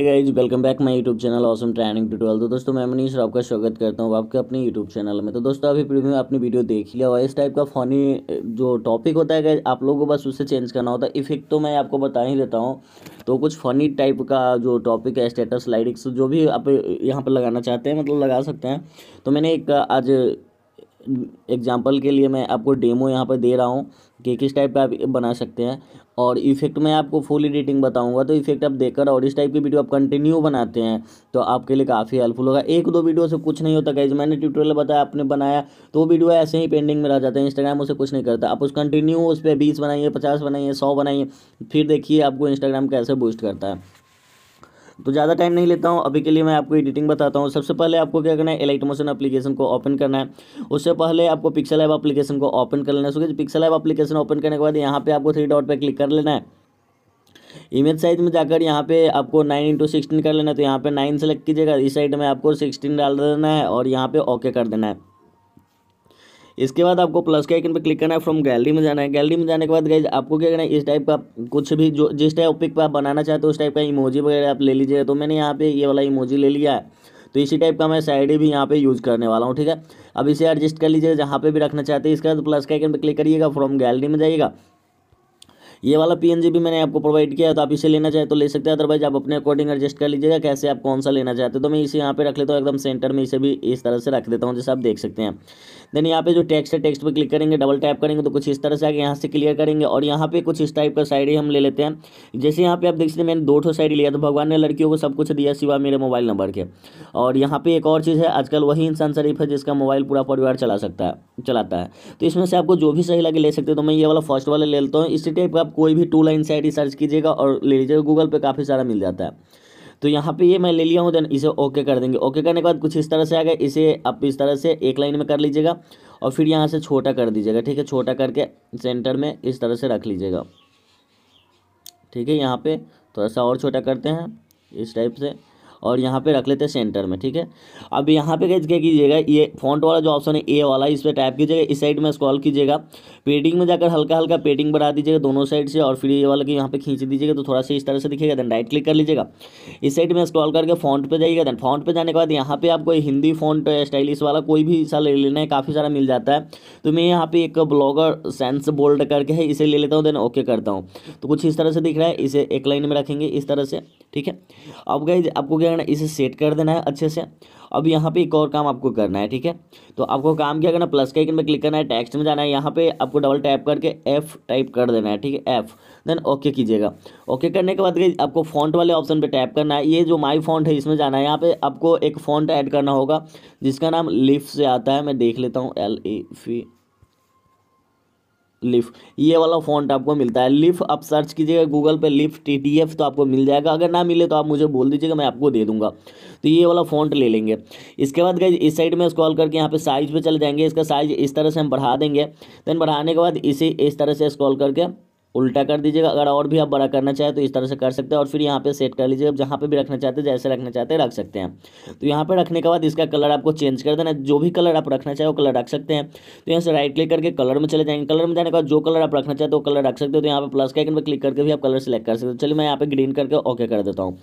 एक guys welcome back my YouTube channel awesome training to तो दोस्तों मैं मनीष आपका स्वागत करता हूँ आपके अपने यूट्यूब चैनल में तो दोस्तों अभी प्रीव्यू में आपने वीडियो देख लिया और इस टाइप का फनी जो टॉपिक होता है गाइज आप लोगों को बस उसे चेंज करना होता है इफेक्ट तो मैं आपको बता ही देता हूँ तो कुछ फनी टाइप का जो टॉपिक है स्टेटस लाइडिक्स जो भी आप यहाँ पर लगाना चाहते हैं मतलब लगा सकते हैं तो मैंने एक आज एग्जाम्पल के लिए मैं आपको डेमो यहाँ पर दे रहा हूँ कि किस टाइप का आप बना सकते हैं और इफेक्ट में आपको फुल एडिटिंग बताऊंगा तो इफेक्ट आप देखकर और इस टाइप की वीडियो आप कंटिन्यू बनाते हैं तो आपके लिए काफ़ी हेल्पफुल होगा एक दो वीडियो से कुछ नहीं होता कैसे मैंने ट्यूटोरियल बताया आपने बनाया तो वीडियो ऐसे ही पेंडिंग में रह जाता है इंस्टाग्राम उसे कुछ नहीं करता आप उस कंटिन्यू उस पर बीस बनाइए पचास बनाइए सौ बनाइए फिर देखिए आपको इंस्टाग्राम कैसे बूस्ट करता है तो ज़्यादा टाइम नहीं लेता हूँ अभी के लिए मैं आपको एडिटिंग बताता हूँ सबसे पहले आपको क्या करना है एलाइट मोशन अपलीकेशन को ओपन करना है उससे पहले आपको पिक्सल ऐप अपलीकेशन को ओपन कर लेना है so pixel app application open करने के बाद यहाँ पर आपको थ्री डॉट पर क्लिक कर लेना है इमेज साइज में जाकर यहाँ पे आपको नाइन इंटू सिक्सटीन कर लेना है तो यहाँ पे नाइन सेलेक्ट कीजिएगा इस साइड में आपको सिक्सटीन डाल देना है और यहाँ पे ओके कर देना है इसके बाद आपको प्लस के आइकन पर क्लिक करना है फ्रॉम गैलरी में जाना है गैलरी में जाने के बाद गाइज आपको क्या करना है इस टाइप का कुछ भी जो जिस पिक पर आप बनाना चाहते हो उस टाइप का इमोजी वगैरह आप ले लीजिएगा तो मैंने यहाँ पे ये वाला इमोजी ले लिया है तो इसी टाइप का मैं साइड भी यहाँ पे यूज़ करने वाला हूँ ठीक है अब इसे एडजस्ट कर लीजिएगा जहाँ पे भी रखना चाहते हैं इसके बाद प्लस के आइकन पर क्लिक करिएगा फ्रॉम गैलरी में जाइएगा ये वाला पी भी मैंने आपको प्रोवाइड किया तो आप इसे लेना चाहे तो ले सकते हैं अदरवाइज आप अपने अकॉर्डिंग एडजस्ट कर लीजिएगा कैसे आप कौन सा लेना चाहते हो तो मैं इसे यहाँ पे रख लेता हूँ एकदम सेंटर में इसे भी इस तरह से रख देता हूँ जैसे आप देख सकते हैं देन यहाँ पे जो टेक्स्ट है टेक्स्ट पर क्लिक करेंगे डबल टाइप करेंगे तो कुछ इस तरह से आगे यहाँ से क्लियर करेंगे और यहाँ पे कुछ इस टाइप का साइड हम ले लेते हैं जैसे यहाँ पे आप देख सकते हैं मैंने दो ठो साइड लिया तो भगवान ने लड़कियों को सब कुछ दिया सिवा मेरे मोबाइल नंबर के और यहाँ पे एक और चीज़ है आजकल वही इंसान शरीफ है जिसका मोबाइल पूरा परिवार चला सकता है चलाता है तो इसमें से आपको जो भी सही लगे ले सकते हैं तो मैं ये वाला फर्स्ट वाला ले लेता हूँ इसी टाइप का आप कोई भी टू लाइन साइड ही सर्च कीजिएगा और ले लीजिएगा गूगल पे काफ़ी सारा मिल जाता है तो यहाँ पे ये मैं ले लिया हूँ देन इसे ओके कर देंगे ओके करने के बाद कुछ इस तरह से आ गया इसे आप इस तरह से एक लाइन में कर लीजिएगा और फिर यहाँ से छोटा कर दीजिएगा ठीक है छोटा करके सेंटर में इस तरह से रख लीजिएगा ठीक है यहाँ पे थोड़ा सा और छोटा करते हैं इस टाइप से और यहाँ पे रख लेते हैं सेंटर में ठीक है अब यहाँ पे क्या कीजिएगा ये फॉन्ट वाला जो ऑप्शन है ए वाला इस पर टाइप कीजिएगा इस साइड में स्क्रॉल कीजिएगा पेटिंग में जाकर हल्का हल्का पेटिंग बढ़ा दीजिएगा दोनों साइड से और फिर ये वाला कि यहाँ पे खींच दीजिएगा तो थोड़ा सा इस तरह से दिखेगा देन राइट क्लिक कर लीजिएगा इस साइड में स्क्रॉल करके फॉन्ट पर जाइएगा देन फॉन्ट पर जाने के बाद यहाँ पे आपको हिंदी फॉन्ट स्टाइलिश वाला कोई भी सा ले लेना है काफ़ी सारा मिल जाता है तो मैं यहाँ पे एक ब्लॉगर सेंस बोल्ड करके है इसे ले लेता हूँ देन ओके करता हूँ तो कुछ इस तरह से दिख रहा है इसे एक लाइन में रखेंगे इस तरह से ठीक है अब गई आपको क्या देना इसे सेट कर देना है अच्छे से अब यहाँ पे एक और काम आपको करना है ठीक है तो आपको काम क्या करना प्लस का एक में क्लिक करना है टेक्स्ट में जाना है यहाँ पे आपको डबल टैप करके एफ टाइप कर देना है ठीक है एफ देन ओके कीजिएगा ओके करने के बाद आपको फॉन्ट वाले ऑप्शन पे टैप करना है ये जो माई फॉन्ट है इसमें जाना है यहाँ पे आपको एक फॉन्ट ऐड करना होगा जिसका नाम लिफ से आता है मैं देख लेता हूँ एल ई फी लिफ ये वाला फॉन्ट आपको मिलता है लिफ आप सर्च कीजिएगा गूगल पे लिफ टी डी एफ तो आपको मिल जाएगा अगर ना मिले तो आप मुझे बोल दीजिएगा मैं आपको दे दूंगा तो ये वाला फॉन्ट ले लेंगे इसके बाद गई इस साइड में स्क्रॉल करके यहाँ पे साइज़ पे चले जाएंगे इसका साइज़ इस तरह से हम बढ़ा देंगे देन बढ़ाने के बाद इसे इस तरह से स्क्रॉल करके उल्टा कर दीजिएगा अगर और भी आप बड़ा करना चाहें तो इस तरह से कर सकते हैं और फिर यहाँ पे सेट कर लीजिएगा जहाँ पे भी रखना चाहते हैं जैसे रखना चाहते हैं रख सकते हैं तो यहाँ पे रखने के बाद इसका कलर आपको चेंज कर देना जो भी कलर आप रखना चाहे वो कलर रख सकते हैं तो यहाँ से राइट क्लिक करके कलर में चले जाएंगे कलर में जाने के बाद जो कलर आप रखना चाहते हो कलर रख सकते हो तो यहाँ पर प्लस का एक क्लिक करके भी आप कलर सेलेक्ट कर सकते हो चलिए मैं यहाँ पर ग्रीन करके ओके कर देता हूँ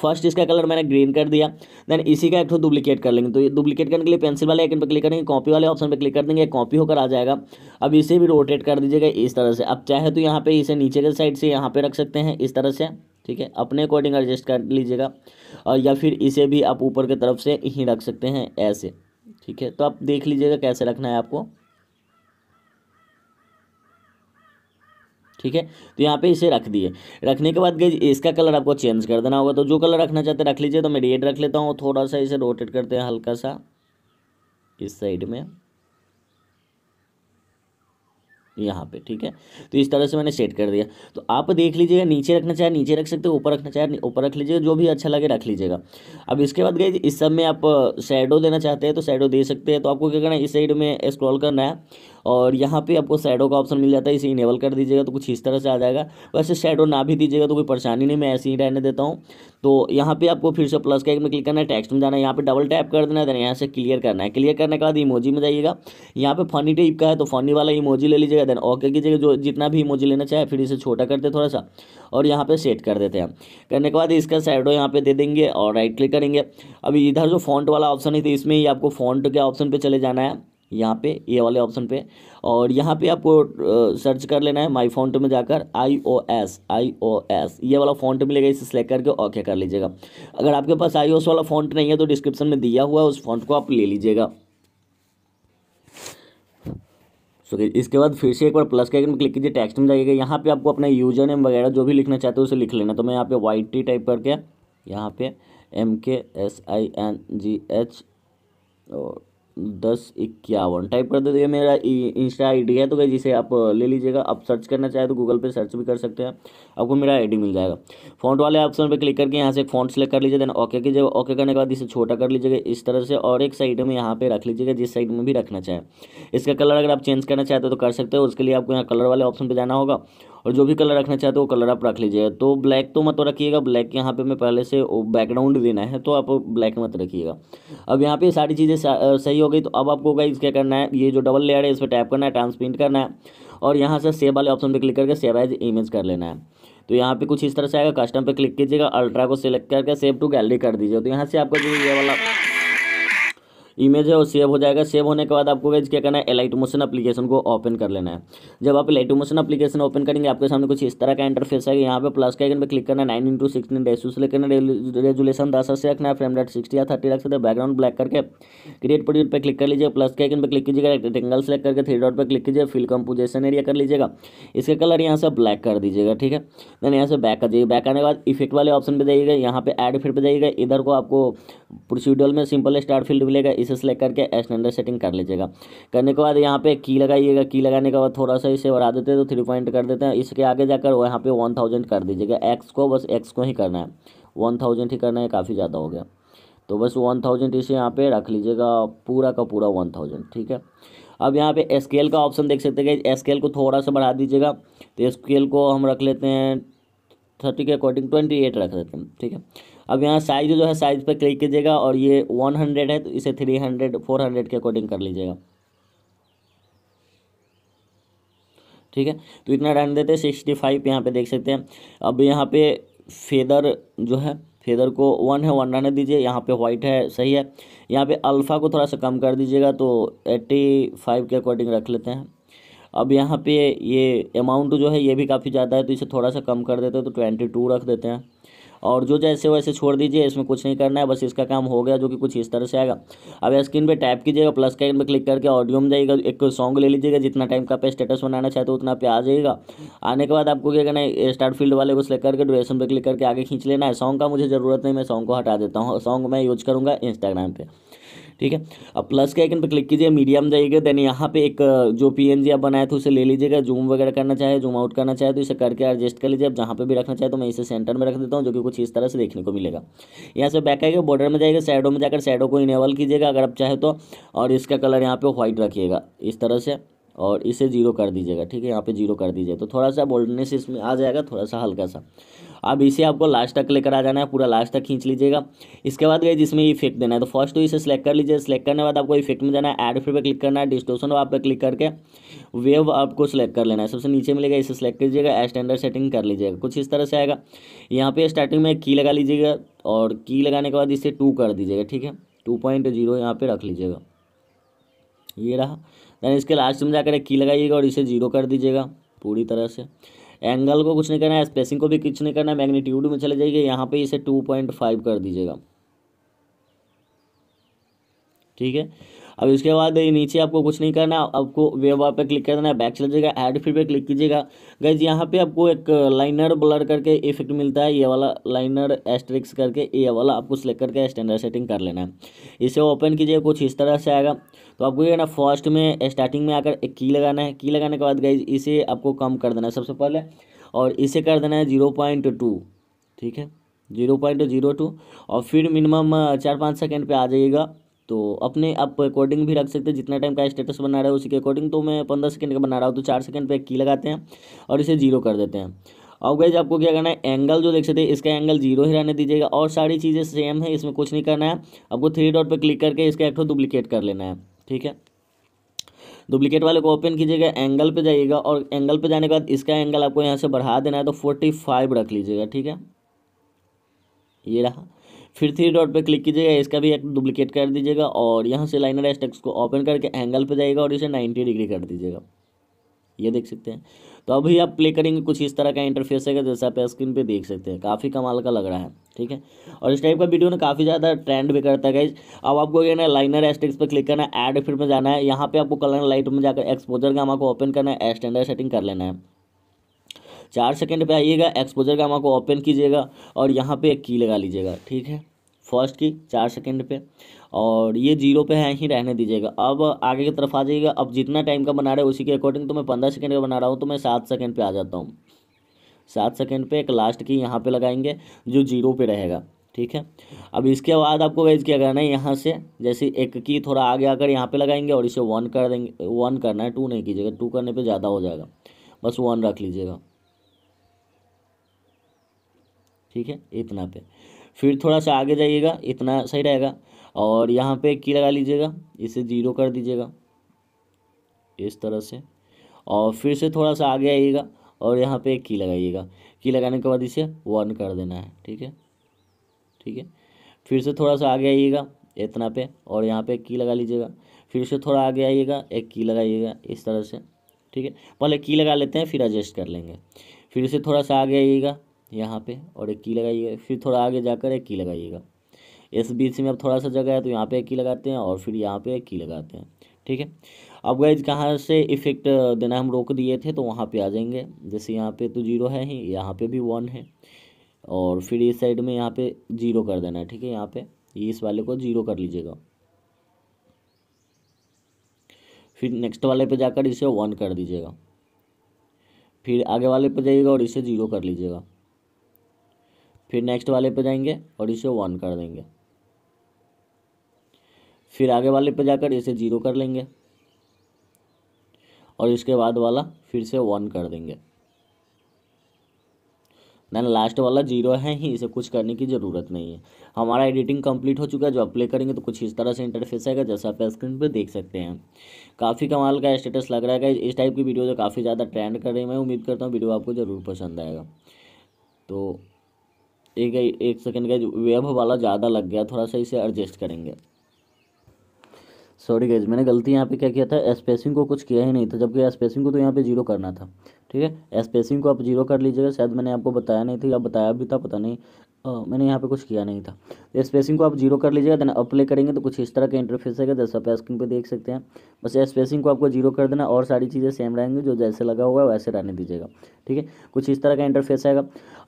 फर्स्ट इसका कलर मैंने ग्रीन कर दिया देन इसी का एक डुप्लीकेट कर लेंगे तो ये डुप्लीकेट करने के लिए पेंसिल वाले आइकन पर क्लिक करेंगे कॉपी वाले ऑप्शन पर क्लिक कर देंगे कॉपी होकर आ जाएगा अब इसे भी रोटेट कर दीजिएगा इस तरह से अब चाहे तो यहाँ पर इसे नीचे के साइड से यहाँ पर रख सकते हैं इस तरह से ठीक है अपने अकॉर्डिंग एडजस्ट कर लीजिएगा और या फिर इसे भी आप ऊपर की तरफ से ही रख सकते हैं ऐसे ठीक है तो आप देख लीजिएगा कैसे रखना है आपको ठीक है तो यहाँ पे इसे रख दिए रखने के बाद गई इसका कलर आपको चेंज कर देना होगा तो जो कलर रखना चाहते रख लीजिए तो मैं रेड रख लेता हूँ थोड़ा सा इसे रोटेट करते हैं हल्का सा इस साइड में यहाँ पे ठीक है तो इस तरह से मैंने सेट कर दिया तो आप देख लीजिएगा नीचे रखना चाहे नीचे रख सकते हो ऊपर रखना चाहे ऊपर रख लीजिएगा जो भी अच्छा लगे रख लीजिएगा अब इसके बाद गए इस सब में आप शेडो देना चाहते हैं तो शेडो दे सकते हैं तो आपको क्या करना है इस साइड में स्क्रॉल करना है और यहाँ पे आपको शेडो का ऑप्शन मिल जाता है इसे इनेबल कर दीजिएगा तो कुछ इस तरह से आ जाएगा वैसे शेडो ना भी दीजिएगा तो कोई परेशानी नहीं मैं ऐसे ही रहने देता हूँ तो यहाँ पे आपको फिर से प्लस का एक में क्लिक करना है टेक्स्ट में जाना है यहाँ पे डबल टैप कर देना है यहाँ से क्लियर करना है क्लियर करने के बाद इमोजी में जाइएगा यहाँ पे फनी टाइप का है तो फनी वाला इमोजी ले लीजिएगा कीजिएगा देन ओके कीजिएगा जो जितना भी इमोजी लेना चाहे फिर इसे छोटा करते थोड़ा सा और यहाँ पे सेट कर देते हैं करने के बाद इसका शेडो यहाँ पे दे देंगे और राइट क्लिक करेंगे अभी इधर जो फॉन्ट वाला ऑप्शन है तो इसमें ही आपको फॉन्ट के ऑप्शन पर चले जाना है यहाँ पे ये वाले ऑप्शन पे और यहाँ पे आपको सर्च कर लेना है माई फॉन्ट में जाकर आई O S I O S ये वाला फॉन्ट मिलेगा इसे सेलेक्ट करके ओके कर लीजिएगा अगर आपके पास आई वाला फॉन्ट नहीं है तो डिस्क्रिप्शन में दिया हुआ है उस फॉन्ट को आप ले लीजिएगा सो तो so, इसके बाद फिर से एक बार प्लस के आइकन क्लिक कीजिए टेक्स्ट में जाइएगा यहाँ पे आपको अपना यूजर नेम वगैरह जो भी लिखना चाहते हो उसे लिख लेना तो मैं यहाँ पे वाई टी टाइप करके यहाँ पे M K S I N G H और दस इक्यावन टाइप कर देते मेरा इंस्टा आईडी है तो भाई जिसे आप ले लीजिएगा आप सर्च करना चाहे तो गूगल पे सर्च भी कर सकते हैं आपको मेरा आईडी मिल जाएगा फॉन्ट वाले ऑप्शन पे क्लिक करके यहाँ से एक फॉन्ट सेलेक्ट कर लीजिए देन ओके कीजिएगा ओके करने के बाद इसे छोटा कर लीजिएगा इस तरह से और एक साइड में यहाँ पर रख लीजिएगा जिस साइड में भी रखना चाहें इसका कलर अगर आप चेंज करना चाहते हो तो कर सकते हो उसके लिए आपको यहाँ कलर वाले ऑप्शन पर जाना होगा और जो भी कलर रखना चाहते हो वो कलर आप रख लीजिएगा तो ब्लैक तो मत रखिएगा ब्लैक यहाँ पे मैं पहले से बैकग्राउंड देना है तो आप ब्लैक मत रखिएगा अब यहाँ पे सारी चीज़ें सही हो गई तो अब आपको गाइज क्या करना है ये जो डबल लेयर है इस पर टैप करना है ट्रांसप्रिंट करना है और यहाँ से सेव वाले ऑप्शन पर क्लिक करके सेव एज इमेज कर लेना है तो यहाँ पे कुछ इस तरह से आएगा कस्टम पे क्लिक कीजिएगा अल्ट्रा को सिलेक्ट करके सेव टू गैलरी कर दीजिए तो यहाँ से आपको जो ये वाला इमेज है वो सेव हो जाएगा सेव होने के बाद आपको गाइज क्या करना है एलाइट मोशन अपलीकेशन को ओपन कर लेना है जब आप एलाइट मोशन अपलीकेशन ओपन करेंगे आपके सामने कुछ इस तरह का इंटरफेस है यहाँ पे प्लस का आइकन पे क्लिक करना है नाइन इंटू सिक्सटीन रेसू से लेकर रेजुलेशन दस से रखना है फ्रेम रेट सिक्सटी या थर्टी रख सकते हैं बैकग्राउंड ब्लैक करके क्रिएट पर क्लिक कर लीजिए प्लस के आइकन पर क्लिक कीजिएगा रेक्टेंगल सेलेक्ट करके थ्री डॉट पर क्लिक कीजिए फिल कंपोजिशन एरिया कर लीजिएगा इसका कलर यहाँ से ब्लैक कर दीजिएगा ठीक है देन यहाँ से बैक कर दीजिए बैक आने के बाद इफेक्ट वाले ऑप्शन पर जाइएगा यहाँ पे एड इफेक्ट पर जाइएगा इधर को आपको प्रोसीड्यूल में सिंपल स्टार फील्ड मिलेगा इसे सेलेक्ट करके स्टैंडर्ड सेटिंग कर लीजिएगा करने के बाद यहाँ पे की लगाइएगा की लगाने के बाद थोड़ा सा इसे बढ़ा देते हैं तो थ्री पॉइंट कर देते हैं इसके आगे जाकर यहाँ पे वन थाउजेंड कर दीजिएगा एक्स को बस एक्स को ही करना है वन थाउजेंड ही करना है काफ़ी ज़्यादा हो गया तो बस वन थाउजेंड इसे यहाँ पे रख लीजिएगा पूरा का पूरा वन थाउजेंड ठीक है अब यहाँ पे स्केल का ऑप्शन देख सकते हैं स्केल को थोड़ा सा बढ़ा दीजिएगा तो स्केल को हम रख लेते हैं थर्टी के अकॉर्डिंग ट्वेंटी एट रख लेते हैं ठीक है अब यहाँ साइज जो है साइज पर क्लिक कीजिएगा और ये वन हंड्रेड है तो इसे थ्री हंड्रेड फोर हंड्रेड के अकॉर्डिंग कर लीजिएगा ठीक है तो इतना रहने देते हैं सिक्सटी फाइव यहाँ पर देख सकते हैं अब यहाँ पे फेदर जो है फेदर को वन है वन रहने दीजिए यहाँ पे वाइट है सही है यहाँ पे अल्फ़ा को थोड़ा सा कम कर दीजिएगा तो एट्टी फाइव के अकॉर्डिंग रख लेते हैं अब यहाँ पे ये अमाउंट जो है ये भी काफ़ी ज़्यादा है तो इसे थोड़ा सा कम कर देते हैं तो ट्वेंटी टू रख देते हैं और जो जैसे वैसे छोड़ दीजिए इसमें कुछ नहीं करना है बस इसका काम हो गया जो कि कुछ इस तरह से आएगा अब स्क्रीन पर टाइप कीजिएगा प्लस का पे क्लिक करके ऑडियो में जाइएगा एक सॉन्ग ले लीजिएगा जितना टाइम का पे स्टेटस बनाना चाहते हो तो उतना पे आ जाएगा आने के बाद आपको क्या करना है स्टार्ट फील्ड वाले को सिलेक्ट करके ड्यूरेशन पर क्लिक करके आगे खींच लेना है सॉन्ग का मुझे ज़रूरत नहीं मैं सॉन्ग को हटा देता हूँ सॉन्ग मैं यूज करूँगा इंस्टाग्राम पर ठीक है अब प्लस के आइकन पर क्लिक कीजिए मीडियम जाइएगा देन यहाँ पे एक जो पी आप बनाए थे उसे ले लीजिएगा जूम वगैरह करना चाहे जूम आउट करना चाहे तो इसे करके एडजस्ट कर लीजिए आप जहाँ पे भी रखना चाहे तो मैं इसे सेंटर में रख देता हूँ जो कि कुछ इस तरह से देखने को मिलेगा यहाँ से बैक आएगा बॉर्डर में जाएगा साइडो में जाकर साइडो को इनेबल कीजिएगा अगर आप चाहे तो और इसका कलर यहाँ पर व्हाइट रखिएगा इस तरह से और इसे जीरो कर दीजिएगा ठीक है यहाँ पे जीरो कर दीजिए तो थोड़ा सा बोल्डनेस इसमें आ जाएगा थोड़ा सा हल्का सा अब इसे आपको लास्ट तक लेकर आ जाना है पूरा लास्ट तक खींच लीजिएगा इसके बाद गए जिसमें इफेक्ट देना है तो फर्स्ट तो इसे सेलेक्ट कर लीजिए सेलेक्ट करने बाद आपको इफेक्ट में जाना है एड फिर पर क्लिक करना है डिस्टोशन आप पर क्लिक करके वेव आपको सेलेक्ट कर लेना है सबसे नीचे मिलेगा इसे सेलेक्ट लीजिएगा स्टैंडर्ड सेटिंग कर लीजिएगा कुछ इस तरह से आएगा यहाँ पे स्टार्टिंग में की लगा लीजिएगा और की लगाने के बाद इसे टू कर दीजिएगा ठीक है टू पॉइंट जीरो यहाँ पर रख लीजिएगा ये रहा देन इसके लास्ट में जाकर की लगाइएगा और इसे जीरो कर दीजिएगा पूरी तरह से एंगल को कुछ नहीं करना है स्पेसिंग को भी कुछ नहीं करना है मैग्नीट्यूड में चले जाइए यहाँ पे इसे टू पॉइंट फाइव कर दीजिएगा ठीक है अब इसके बाद नीचे आपको कुछ नहीं करना आपको वेब बार पर क्लिक कर देना है बैक चल जाएगा एड फिर पे क्लिक कीजिएगा गैज यहाँ पे आपको एक लाइनर ब्लर करके इफेक्ट मिलता है ये वाला लाइनर एस्ट्रिक्स करके ये वाला आपको सेलेक्ट करके स्टैंडर्ड सेटिंग कर लेना है इसे ओपन कीजिए कुछ इस तरह से आएगा तो आपको ये ना फर्स्ट में स्टार्टिंग में आकर एक की लगाना है की लगाने के बाद गैज इसे आपको कम कर देना है सबसे पहले और इसे कर देना है जीरो पॉइंट टू ठीक है जीरो पॉइंट जीरो टू और फिर मिनिमम चार पाँच सेकेंड पे आ जाइएगा तो अपने आप अकॉर्डिंग भी रख सकते हैं जितना टाइम का स्टेटस बना रहा है उसी के अकॉर्डिंग तो मैं पंद्रह सेकंड का बना रहा हूँ तो चार सेकंड पे की लगाते हैं और इसे जीरो कर देते हैं और गाइज आपको क्या करना है एंगल जो देख सकते हैं इसका एंगल जीरो ही रहने दीजिएगा और सारी चीज़ें सेम है इसमें कुछ नहीं करना है आपको थ्री डॉट पर क्लिक करके इसका एक डुप्लीकेट कर लेना है ठीक है डुप्लीकेट वाले को ओपन कीजिएगा एंगल पर जाइएगा और एंगल पर जाने के बाद इसका एंगल आपको यहाँ से बढ़ा देना है तो फोर्टी फाइव रख लीजिएगा ठीक है ये रहा फिर थ्री डॉट पर क्लिक कीजिएगा इसका भी एक डुप्लीकेट कर दीजिएगा और यहाँ से लाइनर एस्टेक्स को ओपन करके एंगल पर जाएगा और इसे नाइन्टी डिग्री कर दीजिएगा ये देख सकते हैं तो अभी आप प्ले करेंगे कुछ इस तरह का इंटरफेस है जैसे आप स्क्रीन पे देख सकते हैं काफ़ी कमाल का लग रहा है ठीक है और इस टाइप का वीडियो ना काफ़ी ज़्यादा ट्रेंड भी करता है अब आपको क्या ना लाइनर एस्टेक्स पर क्लिक करना है एड फिर में जाना है यहाँ पे आपको कलर लाइट में जाकर एक्सपोजर गामा को ओपन करना है स्टैंडर्ड सेटिंग कर लेना है चार सेकेंड पे आइएगा एक्सपोजर का को ओपन कीजिएगा और यहाँ पे एक की लगा लीजिएगा ठीक है फर्स्ट की चार सेकेंड पे और ये जीरो पे है ही रहने दीजिएगा अब आगे की तरफ आ जाइएगा अब जितना टाइम का बना रहे उसी के अकॉर्डिंग तो मैं पंद्रह सेकेंड का बना रहा हूँ तो मैं सात सेकेंड पर आ जाता हूँ सात सेकेंड पे एक लास्ट की यहाँ पे लगाएंगे जो जीरो पे रहेगा ठीक है अब इसके बाद आपको वेज क्या करना है यहाँ से जैसे एक की थोड़ा आगे आकर यहाँ पे लगाएंगे और इसे वन कर देंगे वन करना है टू नहीं कीजिएगा टू करने पे ज़्यादा हो जाएगा बस वन रख लीजिएगा ठीक है इतना पे फिर थोड़ा सा आगे जाइएगा इतना सही रहेगा और यहाँ पे की लगा लीजिएगा इसे जीरो कर दीजिएगा इस तरह से और फिर से थोड़ा सा आगे आइएगा और यहाँ पे की लगाइएगा की लगाने के बाद इसे वन कर देना है ठीक है ठीक है फिर से थोड़ा सा आगे आइएगा इतना पे और यहाँ पे की लगा लीजिएगा फिर से थोड़ा आगे आइएगा एक की लगाइएगा इस तरह से ठीक है पहले की लगा लेते हैं फिर एडजस्ट कर लेंगे फिर से थोड़ा सा आगे आइएगा यहाँ पे और एक की लगाइएगा फिर थोड़ा आगे जाकर एक की लगाइएगा इस बीच में अब थोड़ा सा जगह है तो यहाँ पे एक की लगाते हैं और फिर यहाँ पे एक की लगाते हैं ठीक है अब गए कहाँ से इफेक्ट देना हम रोक दिए थे तो वहाँ पे आ जाएंगे जैसे यहाँ पे तो जीरो है ही यहाँ पे भी वन है और फिर इस साइड में यहाँ पे जीरो कर देना है ठीक है यहाँ पे इस वाले को जीरो कर लीजिएगा फिर नेक्स्ट वाले पे जाकर इसे वन कर दीजिएगा फिर आगे वाले पे जाइएगा और इसे जीरो कर लीजिएगा फिर नेक्स्ट वाले पे जाएंगे और इसे वन कर देंगे फिर आगे वाले पे जाकर इसे ज़ीरो कर लेंगे और इसके बाद वाला फिर से वन कर देंगे देन लास्ट वाला जीरो है ही इसे कुछ करने की ज़रूरत नहीं है हमारा एडिटिंग कंप्लीट हो चुका है जो आप प्ले करेंगे तो कुछ इस तरह से इंटरफेस आएगा जैसा आप स्क्रीन पे देख सकते हैं काफ़ी कमाल का स्टेटस लग रहा है इस टाइप की वीडियो जो काफ़ी ज़्यादा ट्रेंड कर रही है मैं उम्मीद करता हूँ वीडियो आपको ज़रूर पसंद आएगा तो एक एक सेकेंड का वेब वाला ज़्यादा लग गया थोड़ा सा इसे एडजस्ट करेंगे सॉरी गैज मैंने गलती यहाँ पे क्या किया था स्पेसिंग को कुछ किया ही नहीं था जबकि स्पेसिंग को तो यहाँ पे जीरो करना था ठीक है स्पेसिंग को आप जीरो कर लीजिएगा शायद मैंने आपको बताया नहीं था या बताया भी था पता नहीं मैंने यहाँ पे कुछ किया नहीं था तो स्पेसिंग को आप जीरो कर लीजिएगा देन अप्लाई करेंगे तो कुछ इस तरह का इंटरफेस है जैसे आप स्क्रीन पे देख सकते हैं बस स्पेसिंग को आपको जीरो कर देना और सारी चीज़ें सेम रहेंगी जो जैसे लगा हुआ है वैसे रहने दीजिएगा ठीक है कुछ इस तरह का इंटरफेस आएगा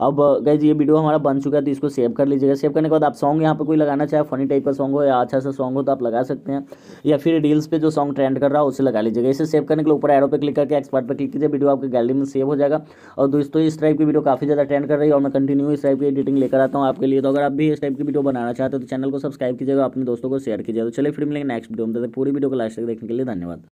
अब गई ये वीडियो हमारा बन चुका है तो इसको सेव कर लीजिएगा सेव करने के बाद आप सॉन्ग यहाँ पर कोई लगाना चाहे फनी टाइप का सॉन्ग हो या अच्छा सा सॉन्ग हो तो आप लगा सकते हैं या फिर रील्स पर जो सॉन्ग ट्रेंड कर रहा है उसे लगा लीजिएगा इसे सेव करने के लिए ऊपर एरो पर क्लिक करके एक्सपर्ट पर क्लिक कीजिए वीडियो आपके गैलरी में सेव हो जाएगा और दोस्तों इस टाइप की वीडियो काफ़ी ज़्यादा ट्रेंड कर रही है और मैं कंटिन्यू इस टाइप की एडिटिंग लेकर कराता हूँ आपके लिए तो अगर आप भी इस टाइप की वीडियो बनाना चाहते हो तो चैनल को सब्सक्राइब कीजिएगा अपने दोस्तों को शेयर कीजिएगा तो चलिए फिर मिलेंगे नेक्स्ट वीडियो में पूरी वीडियो को लास्ट तक देखने के लिए धन्यवाद